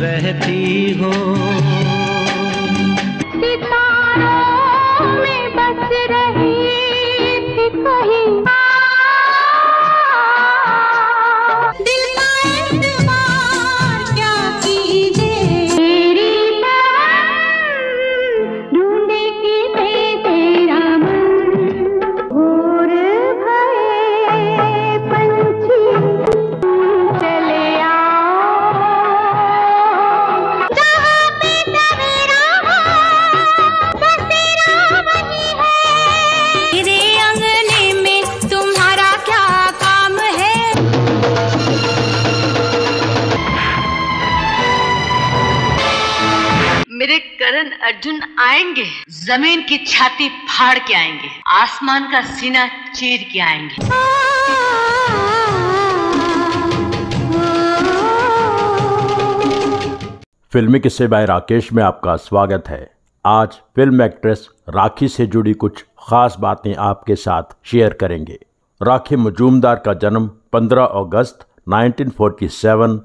रहती हो सितारों में बस रही थी कहीं अर्जुन आएंगे जमीन की छाती फाड़ के आएंगे आसमान का सीना चीर के आएंगे फिल्मी किस्से बाय राकेश में आपका स्वागत है आज फिल्म एक्ट्रेस राखी से जुड़ी कुछ खास बातें आपके साथ शेयर करेंगे राखी मजूमदार का जन्म 15 अगस्त 1947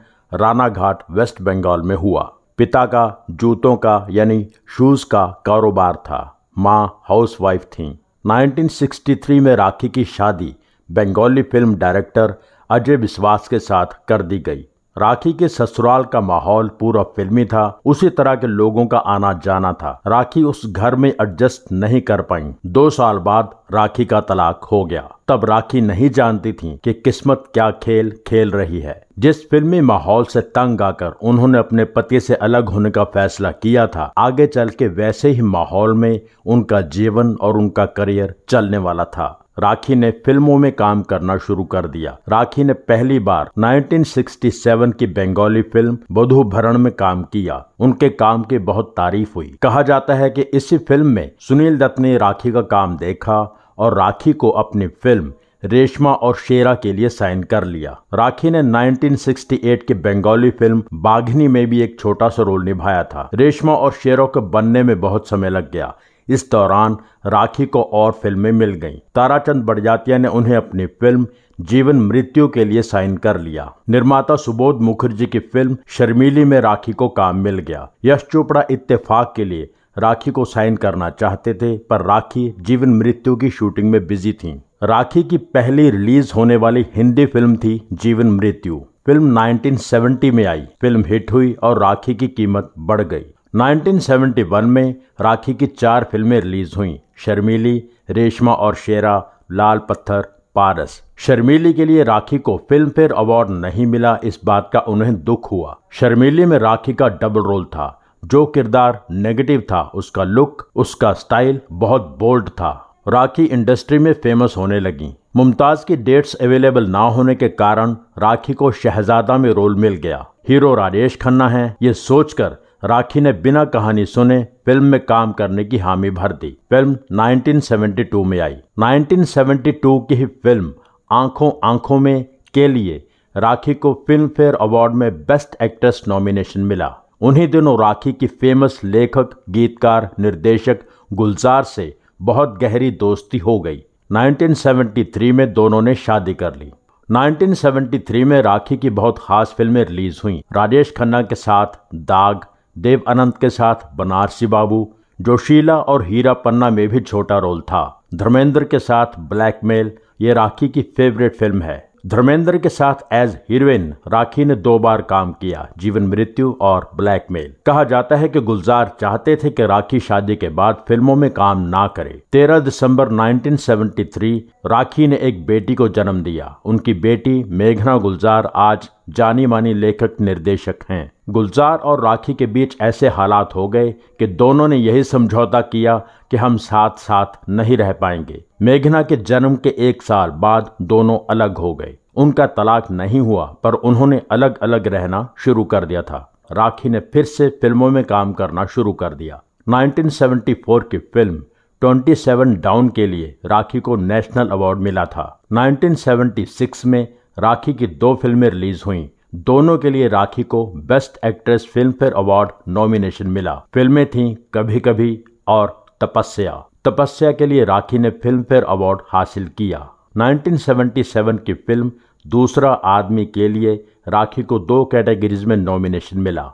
रानाघाट वेस्ट बंगाल में हुआ पिता का जूतों का यानी शूज़ का कारोबार था माँ हाउसवाइफ थी 1963 में राखी की शादी बंगाली फिल्म डायरेक्टर अजय विश्वास के साथ कर दी गई राखी के ससुराल का माहौल पूरा फिल्मी था उसी तरह के लोगों का आना जाना था राखी उस घर में एडजस्ट नहीं कर पाई दो साल बाद राखी का तलाक हो गया तब राखी नहीं जानती थी कि किस्मत क्या खेल खेल रही है जिस फिल्मी माहौल से तंग आकर उन्होंने अपने पति से अलग होने का फैसला किया था आगे चल के वैसे ही माहौल में उनका जीवन और उनका करियर चलने वाला था राखी ने फिल्मों में काम करना शुरू कर दिया राखी ने पहली बार 1967 की बंगाली फिल्म बधु भरण में काम किया उनके काम की बहुत तारीफ हुई कहा जाता है कि इसी फिल्म में सुनील दत्त ने राखी का काम देखा और राखी को अपनी फिल्म रेशमा और शेरा के लिए साइन कर लिया राखी ने 1968 की बंगाली फिल्म बाघनी में भी एक छोटा सा रोल निभाया था रेशमा और शेरों के बनने में बहुत समय लग गया इस दौरान राखी को और फिल्में मिल गईं। ताराचंद बड़जातिया ने उन्हें अपनी फिल्म जीवन मृत्यु के लिए साइन कर लिया निर्माता सुबोध मुखर्जी की फिल्म शर्मीली में राखी को काम मिल गया यश चोपड़ा इत्तेफाक के लिए राखी को साइन करना चाहते थे पर राखी जीवन मृत्यु की शूटिंग में बिजी थी राखी की पहली रिलीज होने वाली हिंदी फिल्म थी जीवन मृत्यु फिल्म 1970 में आई फिल्म हिट हुई और राखी की कीमत बढ़ गई 1971 में राखी की चार फिल्में रिलीज़ हुईं शर्मीली रेशमा और शेरा लाल पत्थर पारस शर्मीली के लिए राखी को फिल्म फेयर अवार्ड नहीं मिला इस बात का उन्हें दुख हुआ शर्मीली में राखी का डबल रोल था जो किरदार नेगेटिव था उसका लुक उसका स्टाइल बहुत बोल्ड था राखी इंडस्ट्री में फेमस होने लगी मुमताज की डेट्स अवेलेबल ना होने के कारण राखी को शहजादा में रोल मिल गया हीरो राजेश खन्ना है ये सोचकर राखी ने बिना कहानी सुने फिल्म में काम करने की हामी भर दी फिल्म 1972 में आई 1972 की ही फिल्म आंखों आंखों में के लिए राखी को फिल्म फेयर अवार्ड में बेस्ट एक्ट्रेस नॉमिनेशन मिला उन्हीं दिनों राखी की फेमस लेखक गीतकार निर्देशक गुलजार से बहुत गहरी दोस्ती हो गई 1973 में दोनों ने शादी कर ली 1973 में राखी की बहुत खास फिल्में रिलीज हुई राजेश खन्ना के साथ दाग देव अनंत के साथ बनारसी बाबू जोशीला और हीरा पन्ना में भी छोटा रोल था धर्मेंद्र के साथ ब्लैकमेल ये राखी की फेवरेट फिल्म है धर्मेंद्र के साथ एज हीरोइन राखी ने दो बार काम किया जीवन मृत्यु और ब्लैकमेल कहा जाता है कि गुलजार चाहते थे कि राखी शादी के बाद फिल्मों में काम ना करे 13 दिसंबर 1973 राखी ने एक बेटी को जन्म दिया उनकी बेटी मेघना गुलजार आज जानी मानी लेखक निर्देशक हैं गुलजार और राखी के बीच ऐसे हालात हो गए कि दोनों ने यही समझौता किया कि हम साथ साथ नहीं रह पाएंगे मेघना के जन्म के एक साल बाद दोनों अलग हो गए उनका तलाक नहीं हुआ पर उन्होंने अलग अलग रहना शुरू कर दिया था राखी ने फिर से फिल्मों में काम करना शुरू कर दिया 1974 की फिल्म 27 डाउन के लिए राखी को नेशनल अवार्ड मिला था 1976 में राखी की दो फिल्में रिलीज हुईं दोनों के लिए राखी को best actress Filmfare award nomination मिला फिल्में थीं कभी कभी और तपस्या तपस्या के लिए राखी ने फिल्म फेयर अवार्ड हासिल किया 1977 की फिल्म दूसरा आदमी के लिए राखी को दो कैटेगरीज में नॉमिनेशन मिला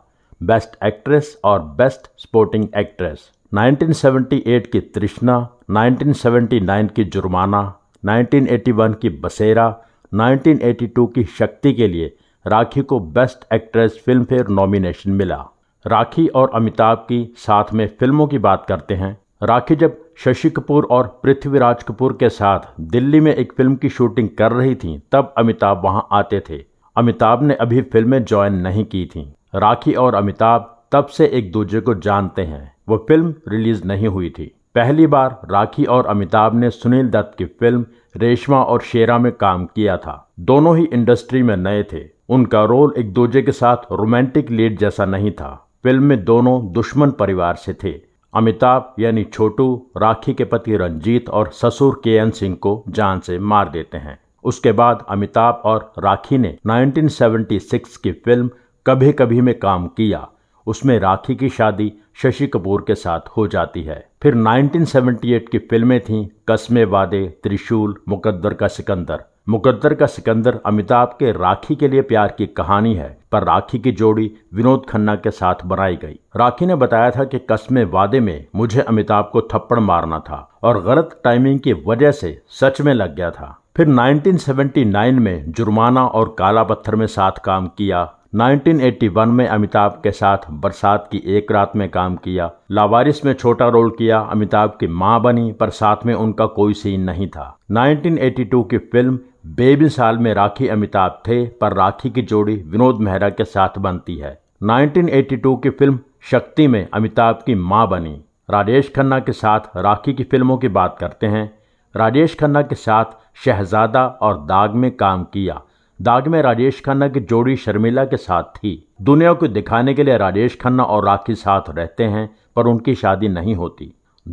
बेस्ट एक्ट्रेस और बेस्ट स्पोर्टिंग एक्ट्रेस 1978 की तृष्णा 1979 की जुर्माना 1981 की बसेरा 1982 की शक्ति के लिए राखी को best actress Filmfare nomination मिला राखी और अमिताभ की साथ में फिल्मों की बात करते हैं राखी जब शशि कपूर और पृथ्वीराज कपूर के साथ दिल्ली में एक फिल्म की शूटिंग कर रही थी तब अमिताभ वहां आते थे अमिताभ ने अभी फिल्में ज्वाइन नहीं की थी राखी और अमिताभ तब से एक दूसरे को जानते हैं वो फिल्म रिलीज नहीं हुई थी पहली बार राखी और अमिताभ ने सुनील दत्त की फिल्म रेशमा और शेरा में काम किया था दोनों ही इंडस्ट्री में नए थे उनका रोल एक दूजे के साथ रोमांटिक लीड जैसा नहीं था फिल्म में दोनों दुश्मन परिवार से थे अमिताभ यानी छोटू राखी के पति रंजीत और ससुर के एन सिंह को जान से मार देते हैं उसके बाद अमिताभ और राखी ने 1976 की फिल्म कभी कभी में काम किया उसमें राखी की शादी शशि कपूर के साथ हो जाती है फिर 1978 की फिल्में थीं कस्मे वादे त्रिशूल मुकद्दर का सिकंदर मुकद्दर का सिकंदर अमिताभ के राखी के लिए प्यार की कहानी है पर राखी की जोड़ी विनोद खन्ना के साथ बनाई गई राखी ने बताया था कि कस्मे वादे में मुझे अमिताभ को थप्पड़ मारना था और गलत टाइमिंग की वजह से सच में लग गया था फिर 1979 में जुर्माना और काला पत्थर में साथ काम किया 1981 में अमिताभ के साथ बरसात की एक रात में काम किया लावारिस में छोटा रोल किया अमिताभ की मां बनी पर साथ में उनका कोई सीन नहीं था 1982 की फिल्म बेबी साल में राखी अमिताभ थे पर राखी की जोड़ी विनोद मेहरा के साथ बनती है 1982 की फिल्म शक्ति में अमिताभ की मां बनी राजेश खन्ना के साथ राखी की फिल्मों की बात करते हैं राजेश खन्ना के साथ शहजादा और दाग में काम किया दाग में राजेश खन्ना की जोड़ी शर्मिला के साथ थी दुनिया को दिखाने के लिए राजेश खन्ना और राखी साथ रहते हैं पर उनकी शादी नहीं होती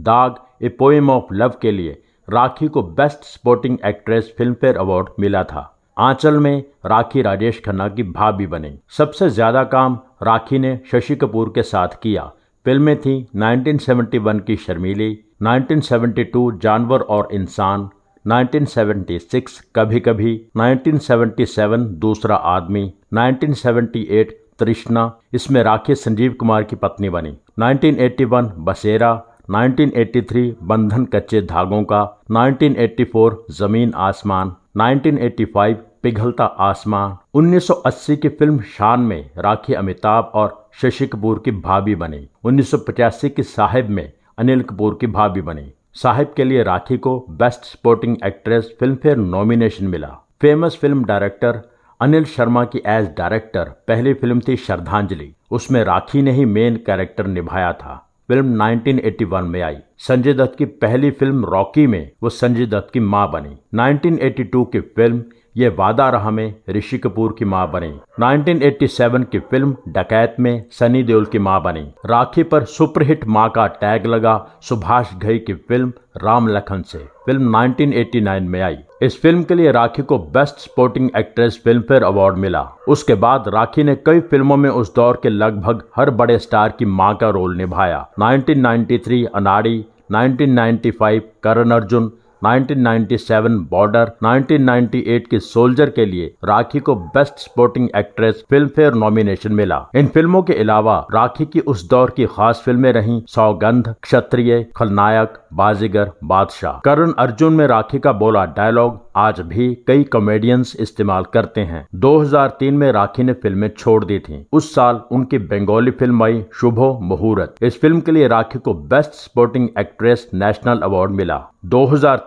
दाग ए पोएम ऑफ लव के लिए राखी को best supporting actress Filmfare award मिला था आंचल में राखी राजेश खन्ना की भाभी बने सबसे ज्यादा काम राखी ने शशि कपूर के साथ किया फिल्में थी 1971 की शर्मीली 1972 जानवर और इंसान 1976 कभी कभी 1977 दूसरा आदमी 1978 तृष्णा इसमें राखी संजीव कुमार की पत्नी बनी 1981 बसेरा 1983 बंधन कच्चे धागों का 1984 जमीन आसमान 1985 पिघलता आसमान 1980 की फिल्म शान में राखी अमिताभ और शशि कपूर की भाभी बनी 1985 की साहिब में अनिल कपूर की भाभी बनी साहिब के लिए राखी को best supporting actress Filmfare nomination मिला famous film director Anil Sharma की एज डायरेक्टर पहली फिल्म थी श्रद्धांजलि उसमें राखी ने ही मेन कैरेक्टर निभाया था फिल्म 1981 में आई संजय दत्त की पहली फिल्म रॉकी में वो संजय दत्त की मां बनी 1982 की फिल्म ये वादा रहा में ऋषि कपूर की मां बनी 1987 की फिल्म डकैत में सनी देओल की मां बनी राखी पर सुपरहिट मां का टैग लगा सुभाष घई की फिल्म राम लखन से फिल्म 1989 में आई इस फिल्म के लिए राखी को best supporting actress Filmfare award मिला उसके बाद राखी ने कई फिल्मों में उस दौर के लगभग हर बड़े स्टार की मां का रोल निभाया 1993 अनाड़ी 1995 करण अर्जुन 1997 बॉर्डर 1998 की सोल्जर के लिए राखी को best supporting actress Filmfare nomination मिला इन फिल्मों के अलावा राखी की उस दौर की खास फिल्में रहीं सौगंध क्षत्रिय खलनायक बाजीगर बादशाह करण अर्जुन में राखी का बोला डायलॉग आज भी कई कॉमेडियंस इस्तेमाल करते हैं 2003 में राखी ने फिल्में छोड़ दी थीं। उस साल उनकी बंगाली फिल्म आई शुभो मुहूर्त इस फिल्म के लिए राखी को best supporting actress national award मिला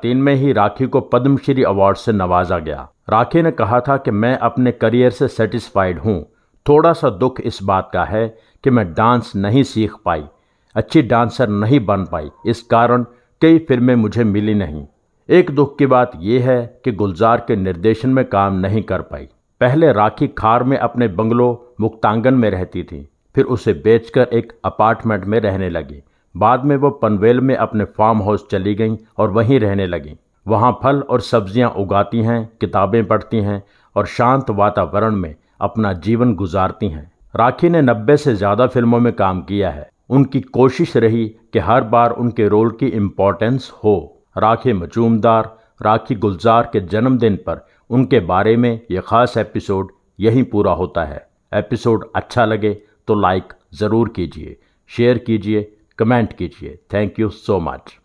2003 में ही राखी को पद्मश्री अवार्ड से नवाजा गया राखी ने कहा था कि मैं अपने करियर से सेटिस्फाइड हूँ थोड़ा सा दुख इस बात का है कि मैं डांस नहीं सीख पाई अच्छी डांसर नहीं बन पाई इस कारण कई फिल्में मुझे मिली नहीं एक दुख की बात यह है कि गुलजार के निर्देशन में काम नहीं कर पाई पहले राखी खार में अपने बंगलो मुक्तांगन में रहती थी फिर उसे बेचकर एक अपार्टमेंट में रहने लगी बाद में वो पनवेल में अपने फार्म हाउस चली गईं और वहीं रहने लगीं वहाँ फल और सब्जियाँ उगाती हैं किताबें पढ़ती हैं और शांत वातावरण में अपना जीवन गुजारती हैं राखी ने नब्बे से ज़्यादा फिल्मों में काम किया है उनकी कोशिश रही कि हर बार उनके रोल की इम्पोर्टेंस हो राखी मजूमदार राखी गुलजार के जन्मदिन पर उनके बारे में ये ख़ास एपिसोड यहीं पूरा होता है एपिसोड अच्छा लगे तो लाइक ज़रूर कीजिए शेयर कीजिए कमेंट कीजिए थैंक यू सो मच